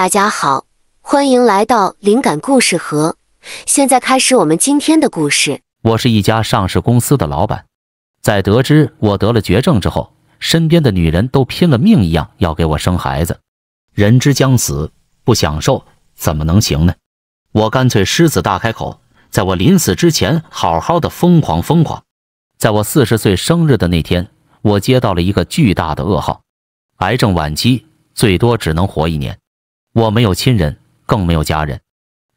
大家好，欢迎来到灵感故事盒。现在开始我们今天的故事。我是一家上市公司的老板，在得知我得了绝症之后，身边的女人都拼了命一样要给我生孩子。人之将死，不享受怎么能行呢？我干脆狮子大开口，在我临死之前好好的疯狂疯狂。在我四十岁生日的那天，我接到了一个巨大的噩耗：癌症晚期，最多只能活一年。我没有亲人，更没有家人，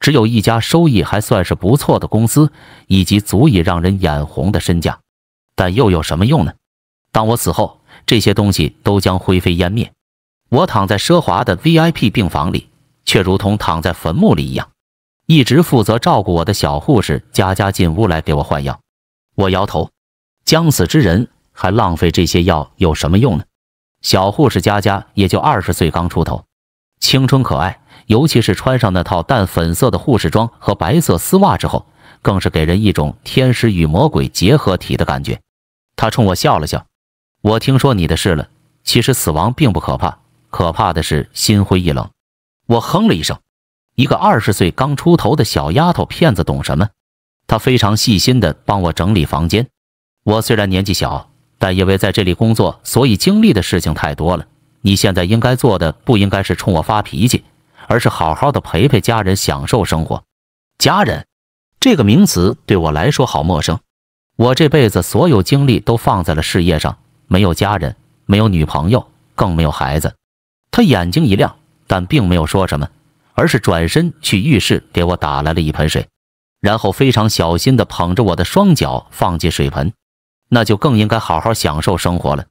只有一家收益还算是不错的公司，以及足以让人眼红的身价。但又有什么用呢？当我死后，这些东西都将灰飞烟灭。我躺在奢华的 VIP 病房里，却如同躺在坟墓里一样。一直负责照顾我的小护士佳佳进屋来给我换药。我摇头，将死之人还浪费这些药有什么用呢？小护士佳佳也就二十岁刚出头。青春可爱，尤其是穿上那套淡粉色的护士装和白色丝袜之后，更是给人一种天使与魔鬼结合体的感觉。他冲我笑了笑。我听说你的事了。其实死亡并不可怕，可怕的是心灰意冷。我哼了一声。一个二十岁刚出头的小丫头片子懂什么？她非常细心地帮我整理房间。我虽然年纪小，但因为在这里工作，所以经历的事情太多了。你现在应该做的不应该是冲我发脾气，而是好好的陪陪家人，享受生活。家人这个名词对我来说好陌生，我这辈子所有精力都放在了事业上，没有家人，没有女朋友，更没有孩子。他眼睛一亮，但并没有说什么，而是转身去浴室给我打来了一盆水，然后非常小心的捧着我的双脚放进水盆。那就更应该好好享受生活了。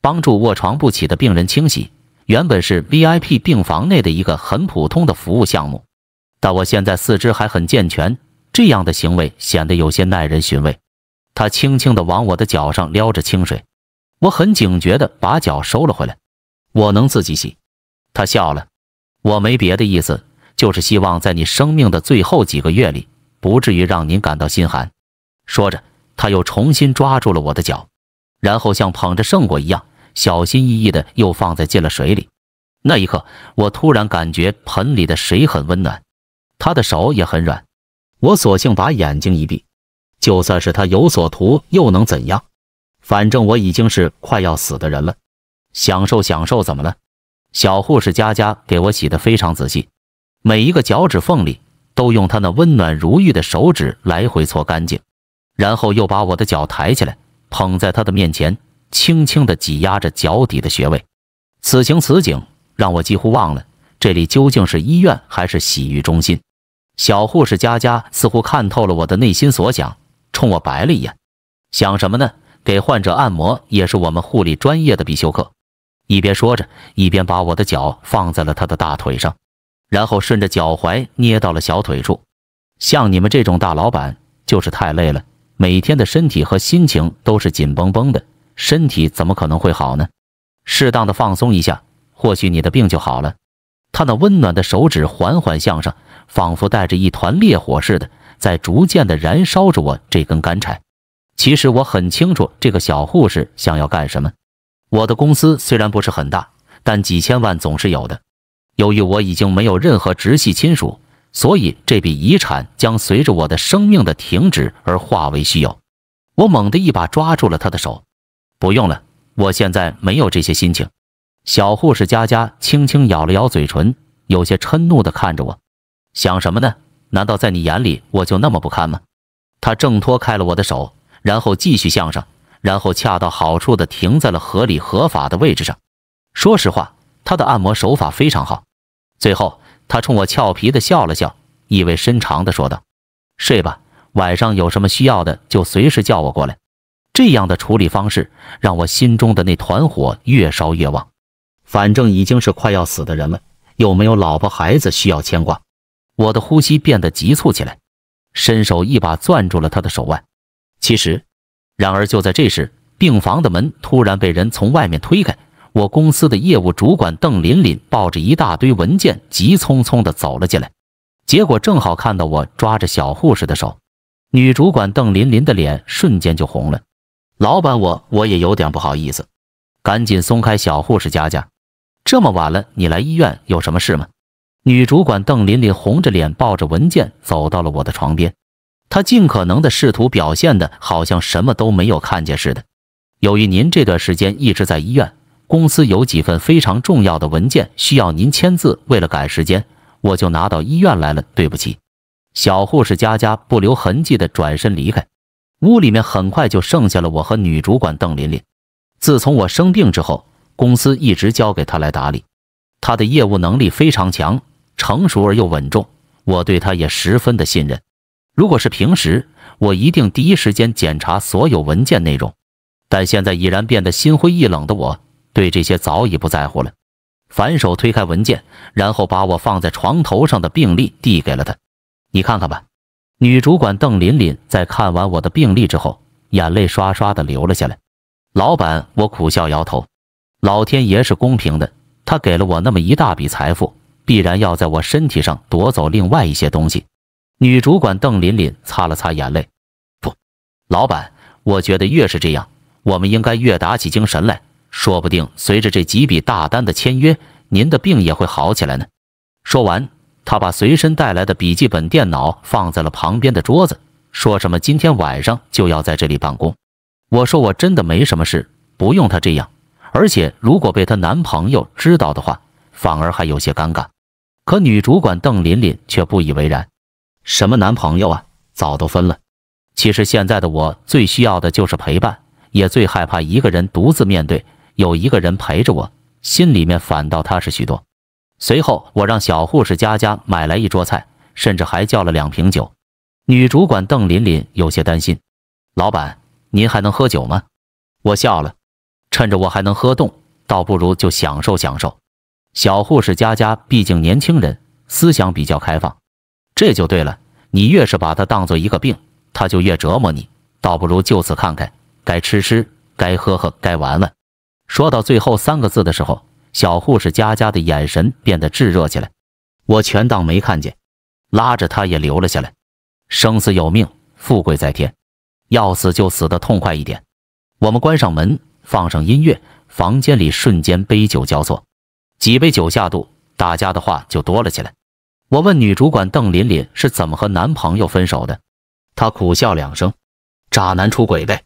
帮助卧床不起的病人清洗，原本是 VIP 病房内的一个很普通的服务项目。但我现在四肢还很健全，这样的行为显得有些耐人寻味。他轻轻地往我的脚上撩着清水，我很警觉地把脚收了回来。我能自己洗。他笑了。我没别的意思，就是希望在你生命的最后几个月里，不至于让您感到心寒。说着，他又重新抓住了我的脚，然后像捧着圣果一样。小心翼翼的又放在进了水里。那一刻，我突然感觉盆里的水很温暖，他的手也很软。我索性把眼睛一闭，就算是他有所图又能怎样？反正我已经是快要死的人了，享受享受怎么了？小护士佳佳给我洗得非常仔细，每一个脚趾缝里都用她那温暖如玉的手指来回搓干净，然后又把我的脚抬起来捧在他的面前。轻轻地挤压着脚底的穴位，此情此景让我几乎忘了这里究竟是医院还是洗浴中心。小护士佳佳似乎看透了我的内心所想，冲我白了一眼：“想什么呢？给患者按摩也是我们护理专业的必修课。”一边说着，一边把我的脚放在了他的大腿上，然后顺着脚踝捏到了小腿处。像你们这种大老板，就是太累了，每天的身体和心情都是紧绷绷的。身体怎么可能会好呢？适当的放松一下，或许你的病就好了。他那温暖的手指缓缓向上，仿佛带着一团烈火似的，在逐渐的燃烧着我这根干柴。其实我很清楚这个小护士想要干什么。我的公司虽然不是很大，但几千万总是有的。由于我已经没有任何直系亲属，所以这笔遗产将随着我的生命的停止而化为虚有。我猛地一把抓住了他的手。不用了，我现在没有这些心情。小护士佳佳轻轻咬了咬嘴唇，有些嗔怒的看着我，想什么呢？难道在你眼里我就那么不堪吗？她挣脱开了我的手，然后继续向上，然后恰到好处的停在了合理合法的位置上。说实话，她的按摩手法非常好。最后，她冲我俏皮的笑了笑，意味深长的说道：“睡吧，晚上有什么需要的就随时叫我过来。”这样的处理方式让我心中的那团火越烧越旺。反正已经是快要死的人了，又没有老婆孩子需要牵挂，我的呼吸变得急促起来，伸手一把攥住了他的手腕。其实，然而就在这时，病房的门突然被人从外面推开，我公司的业务主管邓琳琳抱着一大堆文件急匆匆地走了进来，结果正好看到我抓着小护士的手，女主管邓琳琳的脸瞬间就红了。老板，我我也有点不好意思，赶紧松开小护士佳佳。这么晚了，你来医院有什么事吗？女主管邓琳琳红着脸抱着文件走到了我的床边，她尽可能的试图表现的好像什么都没有看见似的。由于您这段时间一直在医院，公司有几份非常重要的文件需要您签字，为了赶时间，我就拿到医院来了。对不起。小护士佳佳不留痕迹的转身离开。屋里面很快就剩下了我和女主管邓琳琳。自从我生病之后，公司一直交给她来打理。她的业务能力非常强，成熟而又稳重，我对她也十分的信任。如果是平时，我一定第一时间检查所有文件内容，但现在已然变得心灰意冷的我，对这些早已不在乎了。反手推开文件，然后把我放在床头上的病历递给了她：“你看看吧。”女主管邓琳琳在看完我的病历之后，眼泪刷刷的流了下来。老板，我苦笑摇头。老天爷是公平的，他给了我那么一大笔财富，必然要在我身体上夺走另外一些东西。女主管邓琳琳擦了擦眼泪，不，老板，我觉得越是这样，我们应该越打起精神来。说不定随着这几笔大单的签约，您的病也会好起来呢。说完。她把随身带来的笔记本电脑放在了旁边的桌子，说什么今天晚上就要在这里办公。我说我真的没什么事，不用她这样。而且如果被她男朋友知道的话，反而还有些尴尬。可女主管邓琳琳却不以为然：“什么男朋友啊，早都分了。”其实现在的我最需要的就是陪伴，也最害怕一个人独自面对。有一个人陪着我，心里面反倒踏实许多。随后，我让小护士佳佳买来一桌菜，甚至还叫了两瓶酒。女主管邓琳琳有些担心：“老板，您还能喝酒吗？”我笑了：“趁着我还能喝动，倒不如就享受享受。”小护士佳佳毕竟年轻人，思想比较开放，这就对了。你越是把她当做一个病，她就越折磨你，倒不如就此看看，该吃吃，该喝喝，该玩玩。说到最后三个字的时候。小护士佳佳的眼神变得炙热起来，我全当没看见，拉着她也留了下来。生死有命，富贵在天，要死就死得痛快一点。我们关上门，放上音乐，房间里瞬间杯酒交错，几杯酒下肚，大家的话就多了起来。我问女主管邓琳琳是怎么和男朋友分手的，她苦笑两声：“渣男出轨呗。”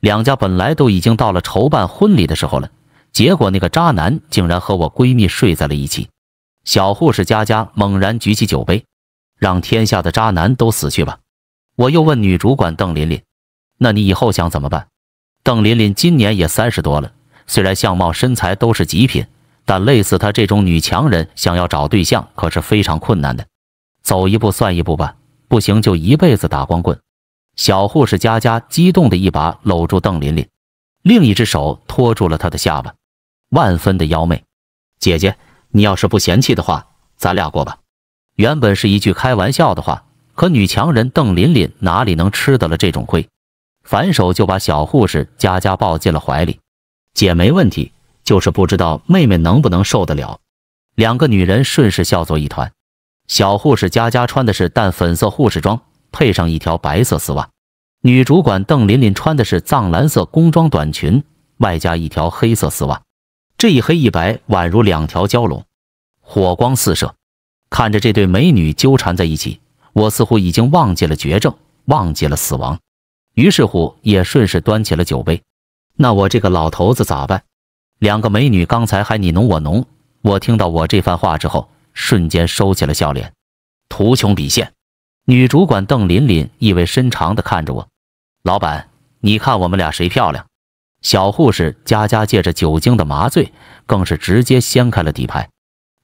两家本来都已经到了筹办婚礼的时候了。结果那个渣男竟然和我闺蜜睡在了一起。小护士佳佳猛然举起酒杯，让天下的渣男都死去吧！我又问女主管邓琳琳：“那你以后想怎么办？”邓琳琳今年也三十多了，虽然相貌身材都是极品，但类似她这种女强人想要找对象可是非常困难的。走一步算一步吧，不行就一辈子打光棍。小护士佳佳激动的一把搂住邓琳琳，另一只手托住了她的下巴。万分的妖媚，姐姐，你要是不嫌弃的话，咱俩过吧。原本是一句开玩笑的话，可女强人邓琳琳哪里能吃得了这种亏，反手就把小护士佳佳抱进了怀里。姐没问题，就是不知道妹妹能不能受得了。两个女人顺势笑作一团。小护士佳佳穿的是淡粉色护士装，配上一条白色丝袜。女主管邓琳琳穿的是藏蓝色工装短裙，外加一条黑色丝袜。这一黑一白，宛如两条蛟龙，火光四射。看着这对美女纠缠在一起，我似乎已经忘记了绝症，忘记了死亡。于是乎，也顺势端起了酒杯。那我这个老头子咋办？两个美女刚才还你侬我侬，我听到我这番话之后，瞬间收起了笑脸。图穷匕现，女主管邓琳琳意味深长地看着我：“老板，你看我们俩谁漂亮？”小护士佳佳借着酒精的麻醉，更是直接掀开了底牌。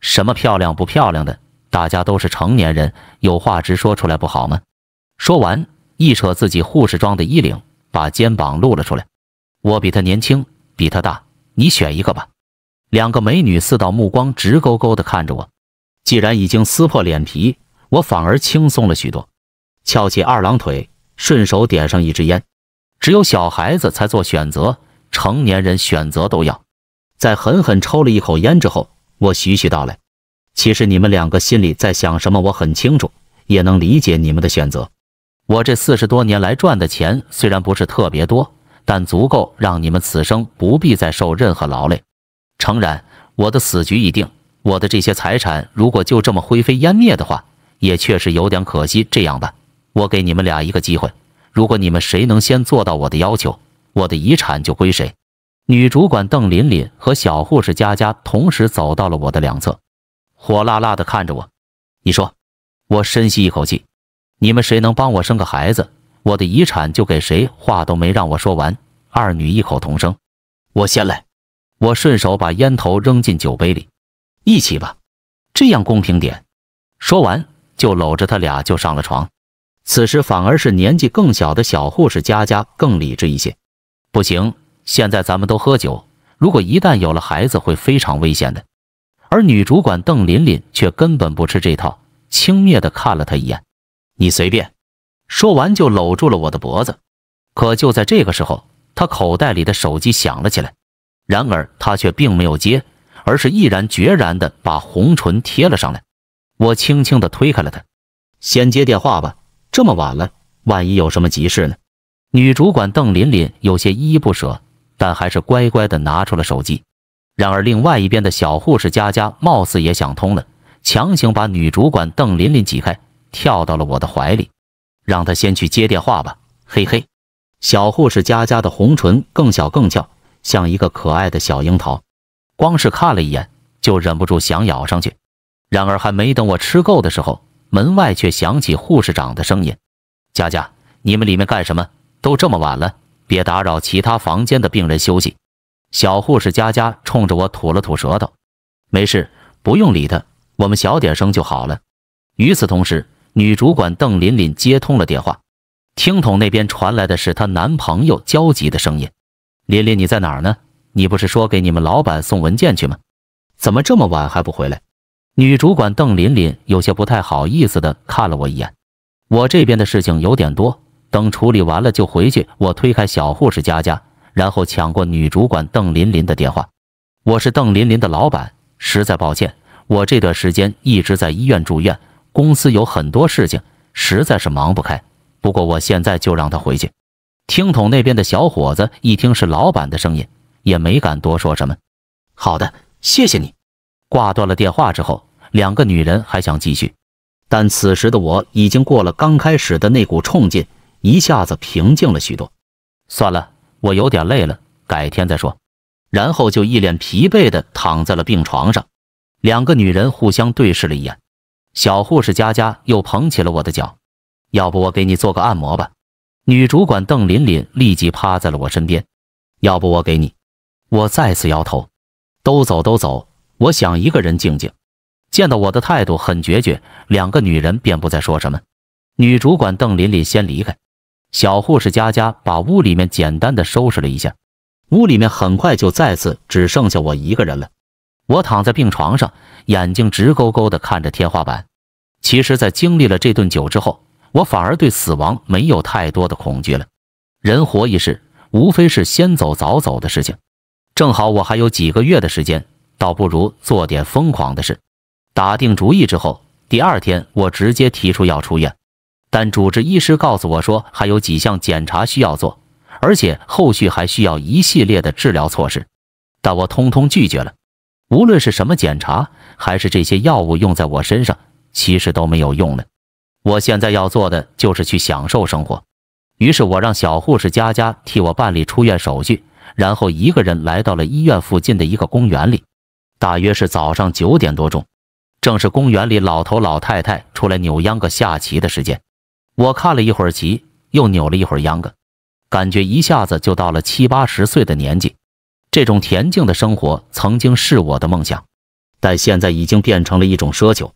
什么漂亮不漂亮的，大家都是成年人，有话直说出来不好吗？说完，一扯自己护士装的衣领，把肩膀露了出来。我比她年轻，比她大，你选一个吧。两个美女四道目光直勾勾地看着我。既然已经撕破脸皮，我反而轻松了许多，翘起二郎腿，顺手点上一支烟。只有小孩子才做选择。成年人选择都要，在狠狠抽了一口烟之后，我徐徐道来。其实你们两个心里在想什么，我很清楚，也能理解你们的选择。我这四十多年来赚的钱虽然不是特别多，但足够让你们此生不必再受任何劳累。诚然，我的死局已定，我的这些财产如果就这么灰飞烟灭的话，也确实有点可惜。这样吧，我给你们俩一个机会，如果你们谁能先做到我的要求。我的遗产就归谁？女主管邓琳琳和小护士佳佳同时走到了我的两侧，火辣辣的看着我。你说，我深吸一口气，你们谁能帮我生个孩子，我的遗产就给谁。话都没让我说完，二女异口同声：“我先来。”我顺手把烟头扔进酒杯里，一起吧，这样公平点。说完就搂着他俩就上了床。此时反而是年纪更小的小护士佳佳更理智一些。不行，现在咱们都喝酒，如果一旦有了孩子，会非常危险的。而女主管邓琳琳却根本不吃这套，轻蔑的看了他一眼：“你随便。”说完就搂住了我的脖子。可就在这个时候，他口袋里的手机响了起来，然而他却并没有接，而是毅然决然的把红唇贴了上来。我轻轻的推开了他：“先接电话吧，这么晚了，万一有什么急事呢？”女主管邓琳琳有些依依不舍，但还是乖乖的拿出了手机。然而，另外一边的小护士佳佳貌似也想通了，强行把女主管邓琳琳挤开，跳到了我的怀里，让她先去接电话吧。嘿嘿，小护士佳佳的红唇更小更翘，像一个可爱的小樱桃，光是看了一眼就忍不住想咬上去。然而，还没等我吃够的时候，门外却响起护士长的声音：“佳佳，你们里面干什么？”都这么晚了，别打扰其他房间的病人休息。小护士佳佳冲着我吐了吐舌头。没事，不用理他，我们小点声就好了。与此同时，女主管邓琳琳接通了电话，听筒那边传来的是她男朋友焦急的声音：“琳琳，你在哪儿呢？你不是说给你们老板送文件去吗？怎么这么晚还不回来？”女主管邓琳琳有些不太好意思的看了我一眼。我这边的事情有点多。等处理完了就回去。我推开小护士佳佳，然后抢过女主管邓琳琳的电话。我是邓琳琳的老板，实在抱歉，我这段时间一直在医院住院，公司有很多事情，实在是忙不开。不过我现在就让她回去。听筒那边的小伙子一听是老板的声音，也没敢多说什么。好的，谢谢你。挂断了电话之后，两个女人还想继续，但此时的我已经过了刚开始的那股冲劲。一下子平静了许多。算了，我有点累了，改天再说。然后就一脸疲惫地躺在了病床上。两个女人互相对视了一眼。小护士佳佳又捧起了我的脚，要不我给你做个按摩吧？女主管邓琳琳立即趴在了我身边，要不我给你？我再次摇头，都走都走，我想一个人静静。见到我的态度很决绝，两个女人便不再说什么。女主管邓琳琳先离开。小护士佳佳把屋里面简单的收拾了一下，屋里面很快就再次只剩下我一个人了。我躺在病床上，眼睛直勾勾的看着天花板。其实，在经历了这顿酒之后，我反而对死亡没有太多的恐惧了。人活一世，无非是先走早走的事情。正好我还有几个月的时间，倒不如做点疯狂的事。打定主意之后，第二天我直接提出要出院。但主治医师告诉我说，还有几项检查需要做，而且后续还需要一系列的治疗措施。但我通通拒绝了。无论是什么检查，还是这些药物用在我身上，其实都没有用的。我现在要做的就是去享受生活。于是我让小护士佳佳替我办理出院手续，然后一个人来到了医院附近的一个公园里。大约是早上九点多钟，正是公园里老头老太太出来扭秧歌、下棋的时间。我看了一会儿棋，又扭了一会儿秧歌，感觉一下子就到了七八十岁的年纪。这种恬静的生活曾经是我的梦想，但现在已经变成了一种奢求。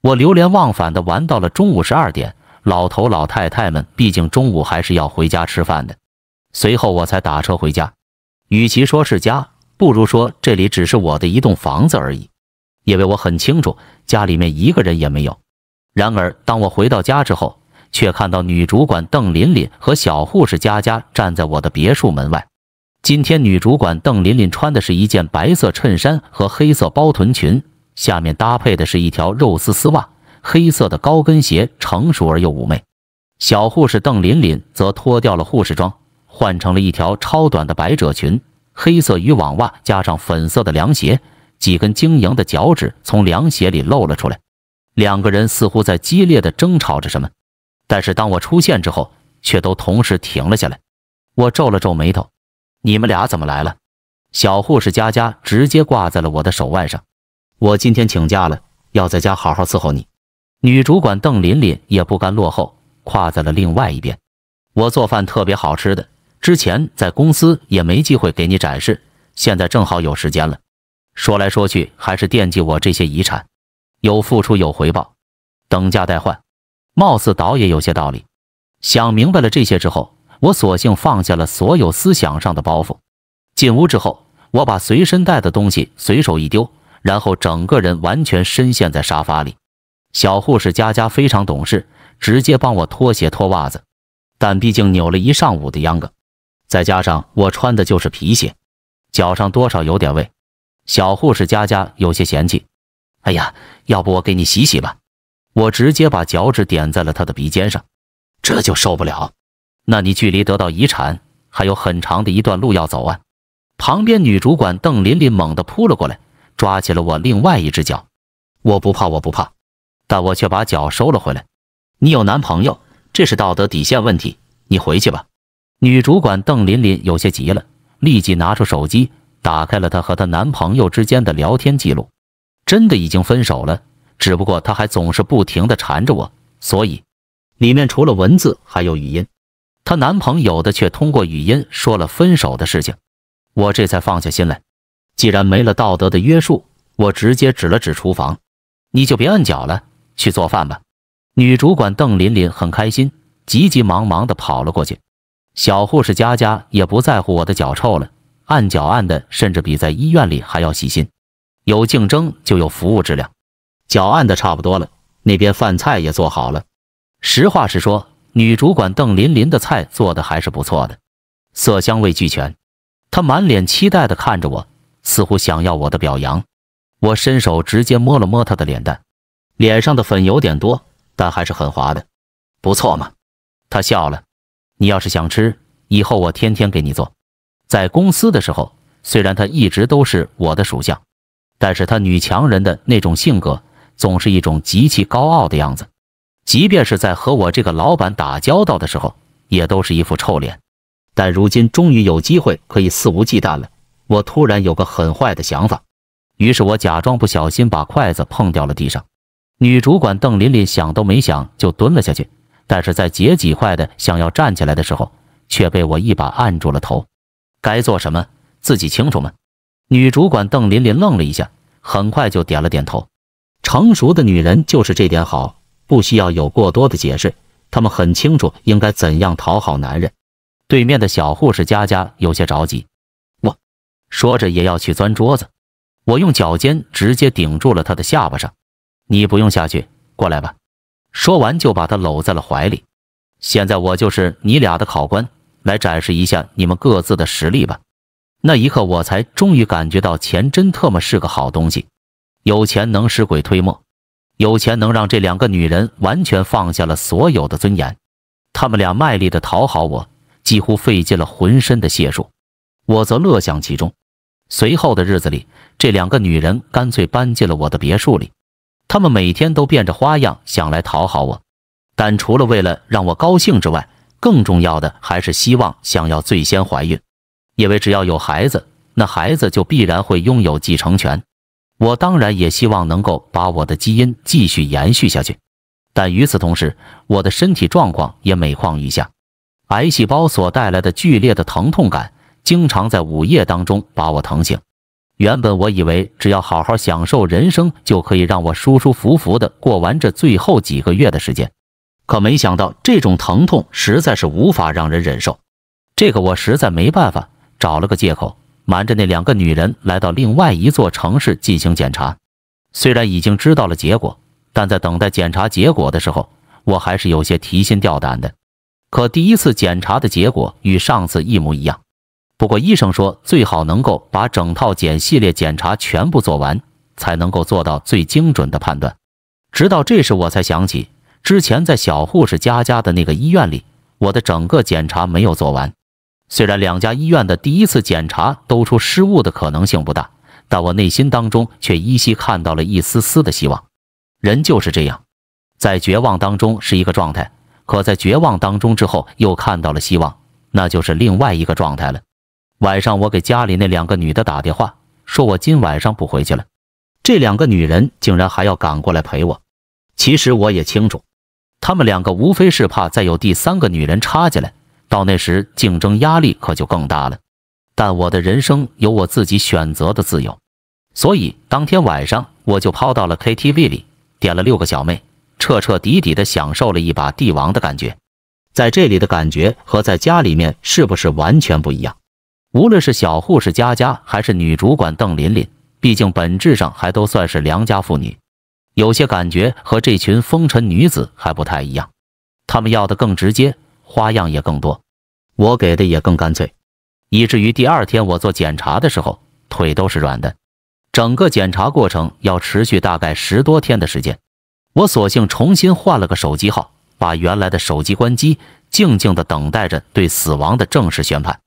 我流连忘返地玩到了中午十二点，老头老太太们毕竟中午还是要回家吃饭的。随后我才打车回家。与其说是家，不如说这里只是我的一栋房子而已，因为我很清楚家里面一个人也没有。然而，当我回到家之后，却看到女主管邓琳琳和小护士佳佳站在我的别墅门外。今天，女主管邓琳琳穿的是一件白色衬衫和黑色包臀裙，下面搭配的是一条肉丝丝袜，黑色的高跟鞋，成熟而又妩媚。小护士邓琳琳则脱掉了护士装，换成了一条超短的百褶裙，黑色渔网袜加上粉色的凉鞋，几根晶莹的脚趾从凉鞋里露了出来。两个人似乎在激烈的争吵着什么。但是当我出现之后，却都同时停了下来。我皱了皱眉头：“你们俩怎么来了？”小护士佳佳直接挂在了我的手腕上。我今天请假了，要在家好好伺候你。女主管邓琳琳也不甘落后，跨在了另外一边。我做饭特别好吃的，之前在公司也没机会给你展示，现在正好有时间了。说来说去还是惦记我这些遗产，有付出有回报，等价代换。貌似倒也有些道理。想明白了这些之后，我索性放下了所有思想上的包袱。进屋之后，我把随身带的东西随手一丢，然后整个人完全深陷在沙发里。小护士佳佳非常懂事，直接帮我脱鞋脱袜子。但毕竟扭了一上午的秧歌，再加上我穿的就是皮鞋，脚上多少有点味。小护士佳佳有些嫌弃：“哎呀，要不我给你洗洗吧。”我直接把脚趾点在了他的鼻尖上，这就受不了。那你距离得到遗产还有很长的一段路要走啊！旁边女主管邓琳琳猛地扑了过来，抓起了我另外一只脚。我不怕，我不怕，但我却把脚收了回来。你有男朋友，这是道德底线问题，你回去吧。女主管邓琳琳有些急了，立即拿出手机，打开了她和她男朋友之间的聊天记录，真的已经分手了。只不过他还总是不停的缠着我，所以里面除了文字还有语音。她男朋友的却通过语音说了分手的事情，我这才放下心来。既然没了道德的约束，我直接指了指厨房，你就别按脚了，去做饭吧。女主管邓琳琳很开心，急急忙忙的跑了过去。小护士佳佳也不在乎我的脚臭了，按脚按的甚至比在医院里还要细心。有竞争就有服务质量。脚按的差不多了，那边饭菜也做好了。实话实说，女主管邓琳琳的菜做的还是不错的，色香味俱全。她满脸期待的看着我，似乎想要我的表扬。我伸手直接摸了摸她的脸蛋，脸上的粉有点多，但还是很滑的。不错嘛。她笑了。你要是想吃，以后我天天给你做。在公司的时候，虽然她一直都是我的属相，但是她女强人的那种性格。总是一种极其高傲的样子，即便是在和我这个老板打交道的时候，也都是一副臭脸。但如今终于有机会可以肆无忌惮了，我突然有个很坏的想法。于是我假装不小心把筷子碰掉了地上。女主管邓琳琳想都没想就蹲了下去，但是在结几块的想要站起来的时候，却被我一把按住了头。该做什么自己清楚吗？女主管邓琳琳愣了一下，很快就点了点头。成熟的女人就是这点好，不需要有过多的解释，她们很清楚应该怎样讨好男人。对面的小护士佳佳有些着急，我说着也要去钻桌子，我用脚尖直接顶住了她的下巴上。你不用下去，过来吧。说完就把她搂在了怀里。现在我就是你俩的考官，来展示一下你们各自的实力吧。那一刻我才终于感觉到钱真特么是个好东西。有钱能使鬼推磨，有钱能让这两个女人完全放下了所有的尊严。她们俩卖力的讨好我，几乎费尽了浑身的解数，我则乐享其中。随后的日子里，这两个女人干脆搬进了我的别墅里。她们每天都变着花样想来讨好我，但除了为了让我高兴之外，更重要的还是希望想要最先怀孕，因为只要有孩子，那孩子就必然会拥有继承权。我当然也希望能够把我的基因继续延续下去，但与此同时，我的身体状况也每况愈下。癌细胞所带来的剧烈的疼痛感，经常在午夜当中把我疼醒。原本我以为只要好好享受人生，就可以让我舒舒服服的过完这最后几个月的时间，可没想到这种疼痛实在是无法让人忍受。这个我实在没办法，找了个借口。瞒着那两个女人来到另外一座城市进行检查。虽然已经知道了结果，但在等待检查结果的时候，我还是有些提心吊胆的。可第一次检查的结果与上次一模一样。不过医生说，最好能够把整套检系列检查全部做完，才能够做到最精准的判断。直到这时，我才想起之前在小护士佳佳的那个医院里，我的整个检查没有做完。虽然两家医院的第一次检查都出失误的可能性不大，但我内心当中却依稀看到了一丝丝的希望。人就是这样，在绝望当中是一个状态，可在绝望当中之后又看到了希望，那就是另外一个状态了。晚上我给家里那两个女的打电话，说我今晚上不回去了。这两个女人竟然还要赶过来陪我。其实我也清楚，她们两个无非是怕再有第三个女人插进来。到那时，竞争压力可就更大了。但我的人生有我自己选择的自由，所以当天晚上我就抛到了 KTV 里，点了六个小妹，彻彻底底的享受了一把帝王的感觉。在这里的感觉和在家里面是不是完全不一样？无论是小护士佳佳，还是女主管邓琳琳，毕竟本质上还都算是良家妇女，有些感觉和这群风尘女子还不太一样。她们要的更直接。花样也更多，我给的也更干脆，以至于第二天我做检查的时候腿都是软的。整个检查过程要持续大概十多天的时间，我索性重新换了个手机号，把原来的手机关机，静静地等待着对死亡的正式宣判，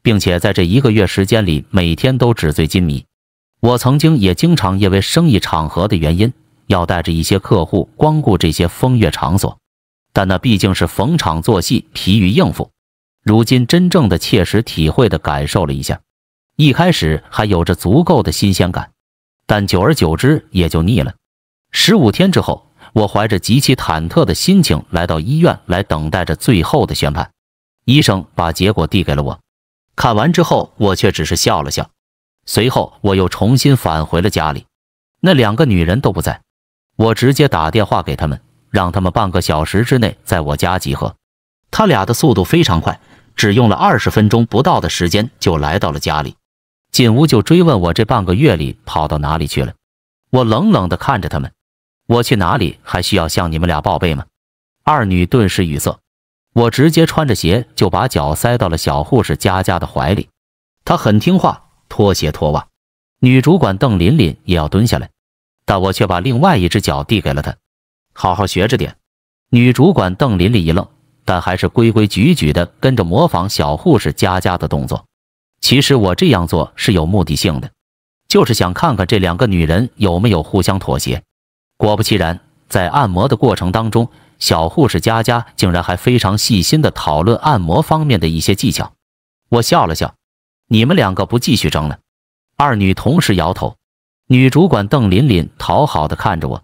并且在这一个月时间里，每天都纸醉金迷。我曾经也经常因为生意场合的原因，要带着一些客户光顾这些风月场所。但那毕竟是逢场作戏，疲于应付。如今真正的切实体会的感受了一下，一开始还有着足够的新鲜感，但久而久之也就腻了。十五天之后，我怀着极其忐忑的心情来到医院来等待着最后的宣判。医生把结果递给了我，看完之后，我却只是笑了笑。随后，我又重新返回了家里。那两个女人都不在，我直接打电话给他们。让他们半个小时之内在我家集合。他俩的速度非常快，只用了二十分钟不到的时间就来到了家里。进屋就追问我这半个月里跑到哪里去了。我冷冷地看着他们：“我去哪里还需要向你们俩报备吗？”二女顿时语塞。我直接穿着鞋就把脚塞到了小护士佳佳的怀里，她很听话，脱鞋脱袜。女主管邓琳琳也要蹲下来，但我却把另外一只脚递给了她。好好学着点。女主管邓琳琳一愣，但还是规规矩矩的跟着模仿小护士佳佳的动作。其实我这样做是有目的性的，就是想看看这两个女人有没有互相妥协。果不其然，在按摩的过程当中，小护士佳佳竟然还非常细心的讨论按摩方面的一些技巧。我笑了笑，你们两个不继续争了？二女同时摇头。女主管邓琳琳讨好的看着我。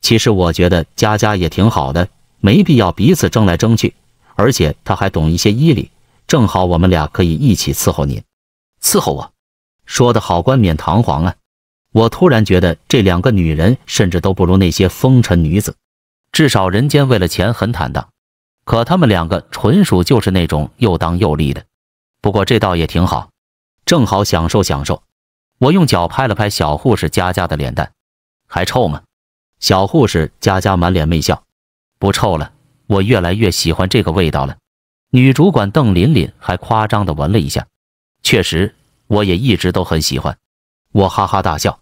其实我觉得佳佳也挺好的，没必要彼此争来争去。而且她还懂一些医理，正好我们俩可以一起伺候您，伺候我。说的好冠冕堂皇啊！我突然觉得这两个女人甚至都不如那些风尘女子，至少人间为了钱很坦荡，可她们两个纯属就是那种又当又立的。不过这倒也挺好，正好享受享受。我用脚拍了拍小护士佳佳的脸蛋，还臭吗？小护士佳佳满脸媚笑，不臭了，我越来越喜欢这个味道了。女主管邓琳琳还夸张地闻了一下，确实，我也一直都很喜欢。我哈哈大笑，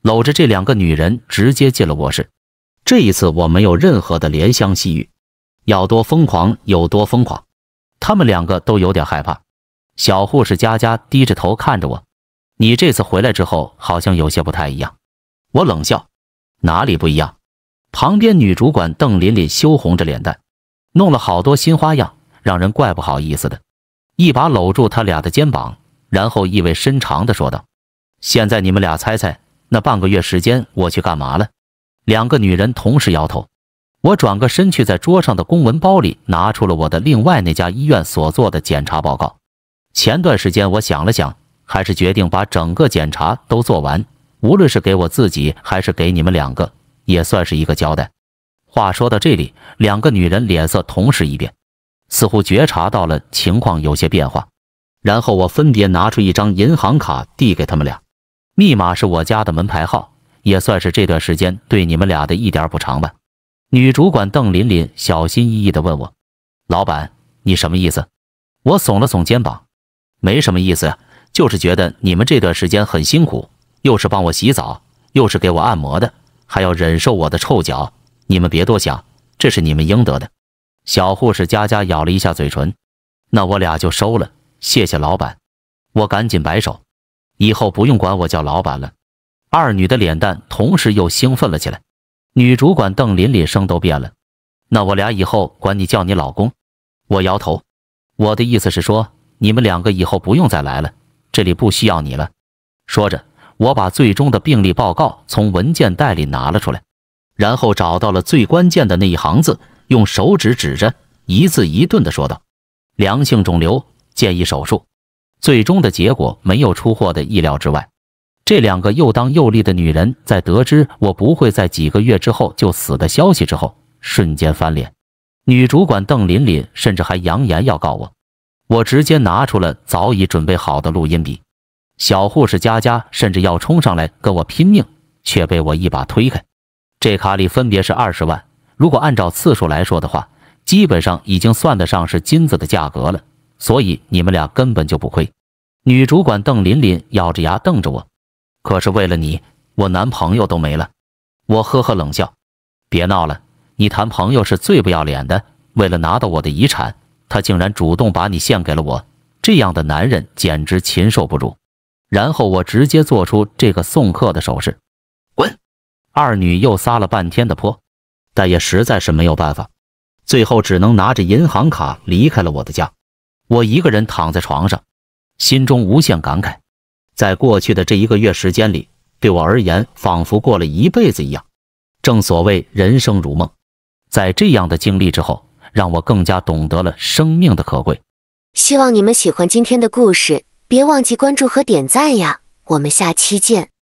搂着这两个女人直接进了卧室。这一次我没有任何的怜香惜玉，要多疯狂有多疯狂。她们两个都有点害怕。小护士佳佳低着头看着我，你这次回来之后好像有些不太一样。我冷笑。哪里不一样？旁边女主管邓琳琳羞红着脸蛋，弄了好多新花样，让人怪不好意思的。一把搂住他俩的肩膀，然后意味深长的说道：“现在你们俩猜猜，那半个月时间我去干嘛了？”两个女人同时摇头。我转个身去，在桌上的公文包里拿出了我的另外那家医院所做的检查报告。前段时间，我想了想，还是决定把整个检查都做完。无论是给我自己还是给你们两个，也算是一个交代。话说到这里，两个女人脸色同时一变，似乎觉察到了情况有些变化。然后我分别拿出一张银行卡递给他们俩，密码是我家的门牌号，也算是这段时间对你们俩的一点补偿吧。女主管邓琳琳小心翼翼地问我：“老板，你什么意思？”我耸了耸肩膀：“没什么意思呀，就是觉得你们这段时间很辛苦。”又是帮我洗澡，又是给我按摩的，还要忍受我的臭脚。你们别多想，这是你们应得的。小护士佳佳咬了一下嘴唇。那我俩就收了，谢谢老板。我赶紧摆手，以后不用管我叫老板了。二女的脸蛋同时又兴奋了起来。女主管邓琳琳声都变了。那我俩以后管你叫你老公。我摇头。我的意思是说，你们两个以后不用再来了，这里不需要你了。说着。我把最终的病例报告从文件袋里拿了出来，然后找到了最关键的那一行字，用手指指着，一字一顿地说道：“良性肿瘤，建议手术。”最终的结果没有出乎的意料之外。这两个又当又立的女人在得知我不会在几个月之后就死的消息之后，瞬间翻脸。女主管邓琳琳甚至还扬言要告我。我直接拿出了早已准备好的录音笔。小护士佳佳甚至要冲上来跟我拼命，却被我一把推开。这卡里分别是二十万，如果按照次数来说的话，基本上已经算得上是金子的价格了。所以你们俩根本就不亏。女主管邓琳琳咬着牙瞪着我，可是为了你，我男朋友都没了。我呵呵冷笑，别闹了，你谈朋友是最不要脸的。为了拿到我的遗产，他竟然主动把你献给了我，这样的男人简直禽兽不如。然后我直接做出这个送客的手势，滚！二女又撒了半天的泼，但也实在是没有办法，最后只能拿着银行卡离开了我的家。我一个人躺在床上，心中无限感慨，在过去的这一个月时间里，对我而言仿佛过了一辈子一样。正所谓人生如梦，在这样的经历之后，让我更加懂得了生命的可贵。希望你们喜欢今天的故事。别忘记关注和点赞呀！我们下期见。